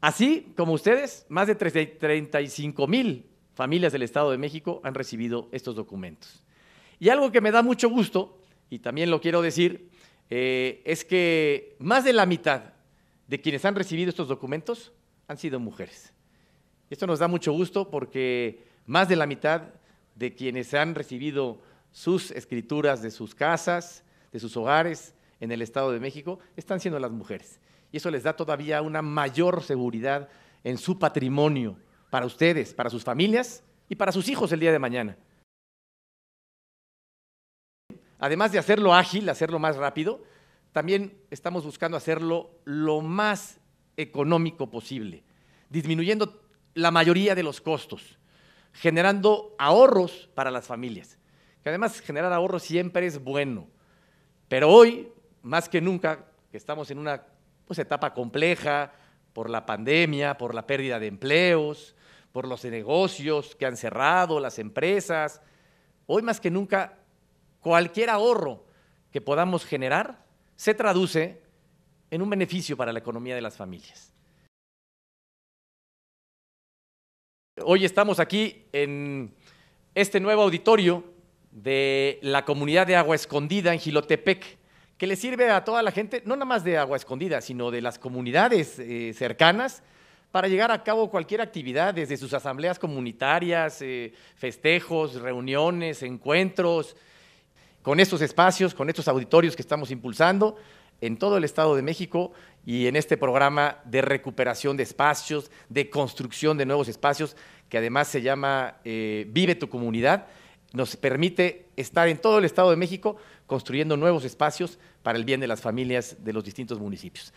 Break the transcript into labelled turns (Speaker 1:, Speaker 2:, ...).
Speaker 1: Así como ustedes, más de 35 mil familias del Estado de México han recibido estos documentos. Y algo que me da mucho gusto, y también lo quiero decir, eh, es que más de la mitad de quienes han recibido estos documentos han sido mujeres. Esto nos da mucho gusto porque más de la mitad de quienes han recibido sus escrituras de sus casas, de sus hogares en el Estado de México, están siendo las mujeres y eso les da todavía una mayor seguridad en su patrimonio para ustedes, para sus familias y para sus hijos el día de mañana. Además de hacerlo ágil, hacerlo más rápido, también estamos buscando hacerlo lo más económico posible, disminuyendo la mayoría de los costos, generando ahorros para las familias. Que además generar ahorros siempre es bueno, pero hoy, más que nunca, que estamos en una pues, etapa compleja por la pandemia, por la pérdida de empleos, por los negocios que han cerrado, las empresas. Hoy más que nunca, cualquier ahorro que podamos generar se traduce en un beneficio para la economía de las familias. Hoy estamos aquí en este nuevo auditorio de la comunidad de Agua Escondida en Gilotepec que le sirve a toda la gente, no nada más de Agua Escondida, sino de las comunidades eh, cercanas, para llegar a cabo cualquier actividad, desde sus asambleas comunitarias, eh, festejos, reuniones, encuentros, con estos espacios, con estos auditorios que estamos impulsando en todo el Estado de México y en este programa de recuperación de espacios, de construcción de nuevos espacios, que además se llama eh, Vive tu comunidad, nos permite estar en todo el Estado de México construyendo nuevos espacios para el bien de las familias de los distintos municipios.